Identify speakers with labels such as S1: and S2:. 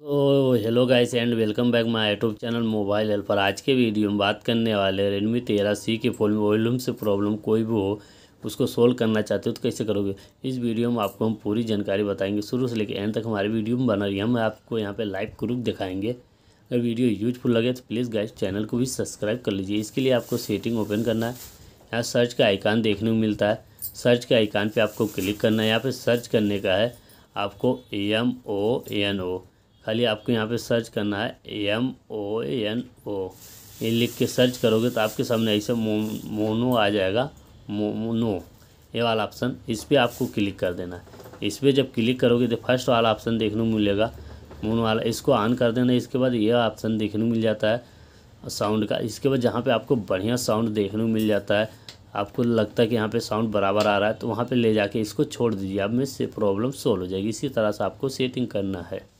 S1: तो hello guys and welcome back my YouTube channel mobile help पर आज के वीडियो में बात करने वाले रेडमी तेरह सी के फ़ोन में वॉल्यूम से प्रॉब्लम कोई भी हो उसको सोल्व करना चाहते हो तो कैसे करोगे इस वीडियो में आपको हम पूरी जानकारी बताएंगे शुरू से लेकर एंड तक हमारे वीडियो में बना रही है हम आपको यहाँ पर लाइव ग्रुप दिखाएंगे अगर वीडियो यूजफुल लगे तो प्लीज़ गाइज चैनल को भी सब्सक्राइब कर लीजिए इसके लिए आपको सेटिंग ओपन करना है यहाँ सर्च का आइकान देखने को मिलता है सर्च के आइकान पर आपको क्लिक करना है यहाँ पर सर्च करने का है आपको एम ओ एन ओ खाली आपको यहाँ पे सर्च करना है एम ओ एन ओ ये लिख के सर्च करोगे तो आपके सामने ऐसे मो, मोनो आ जाएगा मोनो ये वाला ऑप्शन इस पर आपको क्लिक कर देना है इस पर जब क्लिक करोगे तो फर्स्ट वाला ऑप्शन देखने को मिलेगा मोनो वाला इसको ऑन कर देना इसके बाद ये ऑप्शन देखने को मिल जाता है साउंड का इसके बाद जहाँ पे आपको बढ़िया साउंड देखने को मिल जाता है आपको लगता है कि यहाँ पे साउंड बराबर आ रहा है तो वहाँ पे ले जाके इसको छोड़ दीजिए अब में से प्रॉब्लम सोल्व हो जाएगी इसी तरह से आपको सेटिंग करना है